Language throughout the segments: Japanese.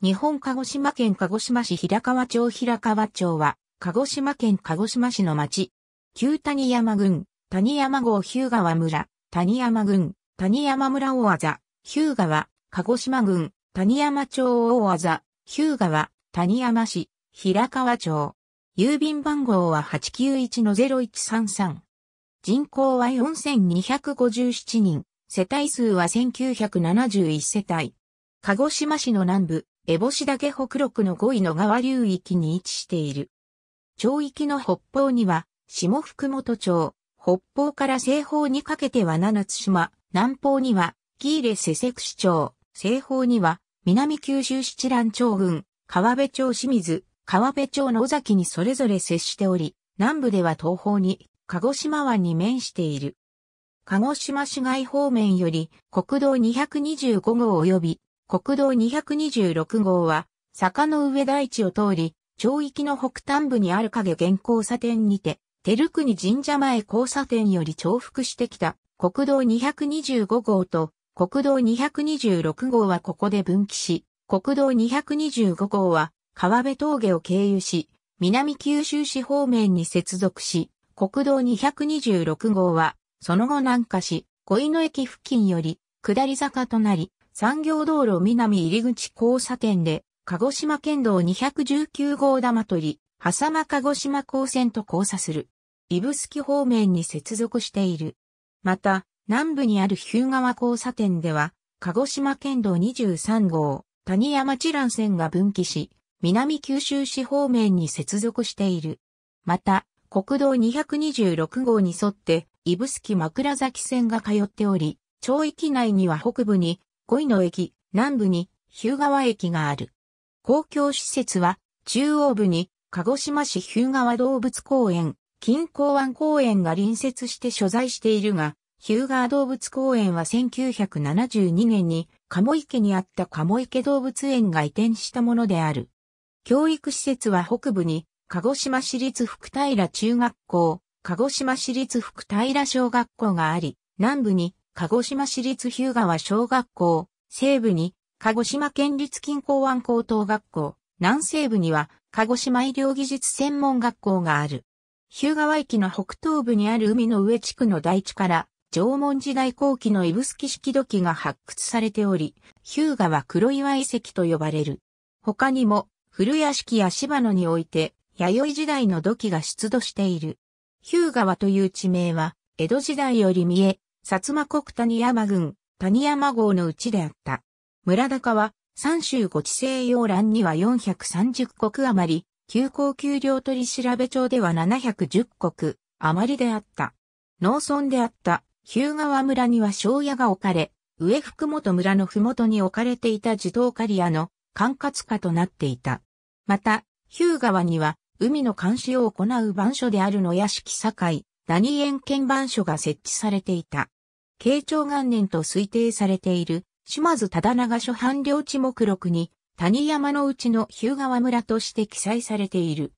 日本鹿児島県鹿児島市平川町平川町は、鹿児島県鹿児島市の町。旧谷山郡、谷山郷日向川村、谷山郡、谷山村大技、日向川、鹿児島郡、谷山町大技、日向川、谷山市、平川町。郵便番号は891-0133。人口は4257人、世帯数は1971世帯。鹿児島市の南部、烏帽子岳北麓の五位の川流域に位置している。町域の北方には、下福本町、北方から西方にかけては七つ島、南方には、喜入瀬セ市町、西方には、南九州七蘭町郡、川辺町清水、川辺町の尾崎にそれぞれ接しており、南部では東方に、鹿児島湾に面している。鹿児島市街方面より国道225号及び国道226号は、坂の上大地を通り、町域の北端部にある影現交差点にて、照国神社前交差点より重複してきた国道225号と国道226号はここで分岐し、国道225号は川辺峠を経由し、南九州市方面に接続し、国道226号はその後南下し、小井野駅付近より下り坂となり、産業道路南入口交差点で、鹿児島県道219号玉取、り、狭間鹿児島港線と交差する。スキ方面に接続している。また、南部にある日向川交差点では、鹿児島県道23号、谷山地蘭線が分岐し、南九州市方面に接続している。また、国道226号に沿って、スキ枕崎線が通っており、町域内には北部に五位の駅、南部に日向川駅がある。公共施設は、中央部に鹿児島市日向川動物公園、近郊湾公園が隣接して所在しているが、日向川動物公園は1972年に、鴨池にあった鴨池動物園が移転したものである。教育施設は北部に、鹿児島市立福平中学校、鹿児島市立福平小学校があり、南部に鹿児島市立日向は小学校、西部に、鹿児島県立近郊湾高等学校、南西部には、鹿児島医療技術専門学校がある。日向駅の北東部にある海の上地区の大地から、縄文時代後期の指宿式土器が発掘されており、日向は黒岩遺跡と呼ばれる。他にも、古屋敷や芝野において、弥生時代の土器が出土している。日向という地名は、江戸時代より見え、薩摩国谷山郡、谷山郷のうちであった。村高は、三州ご地制要欄には430国余り、休校給料取調べ帳では710国余りであった。農村であった日向川村には庄屋が置かれ、上福本村の麓に置かれていた自動リ屋の管轄下となっていた。また、日向川には海の監視を行う番所である野屋敷境、ダニ県番所が設置されていた。慶長元年と推定されている、島津忠長諸藩領地目録に、谷山のうちの日向川村として記載されている。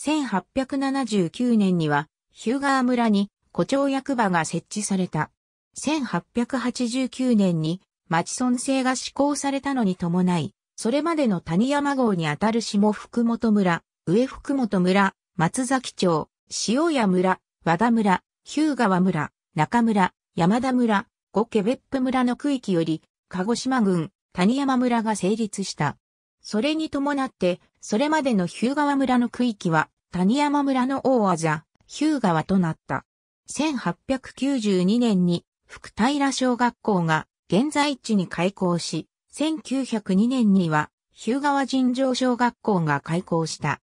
1879年には、日向川村に、古町役場が設置された。1889年に、町村制が施行されたのに伴い、それまでの谷山号にあたる下福本村、上福本村、松崎町、塩屋村、和田村、日向川村、中村、山田村、五ケベップ村の区域より、鹿児島郡、谷山村が成立した。それに伴って、それまでの日向川村の区域は、谷山村の大技、日向川となった。1892年に、福平小学校が、現在地に開校し、1902年には、日向川尋常小学校が開校した。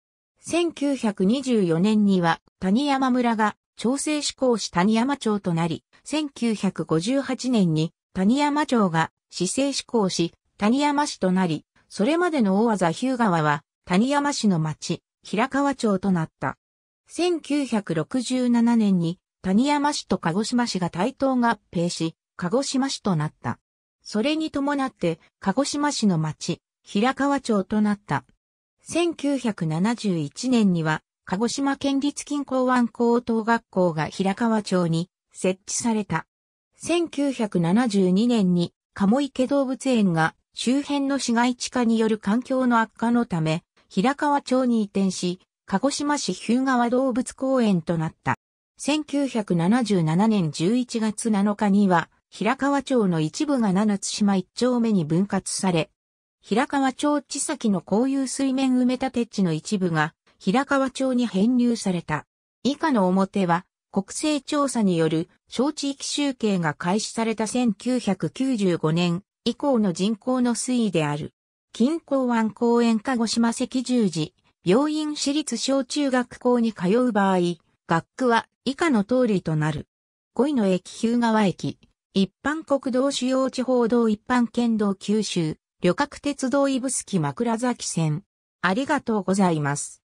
1924年には、谷山村が、調整志向し谷山町となり、1958年に谷山町が市政志向し、谷山市となり、それまでの大技日向川は谷山市の町、平川町となった。1967年に谷山市と鹿児島市が対等合併し、鹿児島市となった。それに伴って、鹿児島市の町、平川町となった。1971年には、鹿児島県立近郊湾高等学校が平川町に設置された。1972年に鴨池動物園が周辺の市街地化による環境の悪化のため、平川町に移転し、鹿児島市日向川動物公園となった。1977年11月7日には、平川町の一部が七つ島一丁目に分割され、平川町地先の公有水面埋め立て地の一部が平川町に編入された。以下の表は、国勢調査による小地域集計が開始された1995年以降の人口の推移である。近郊湾公園鹿児島赤十字、病院私立小中学校に通う場合、学区は以下の通りとなる。5位の駅日向川駅、一般国道主要地方道一般県道九州、旅客鉄道すき枕崎線。ありがとうございます。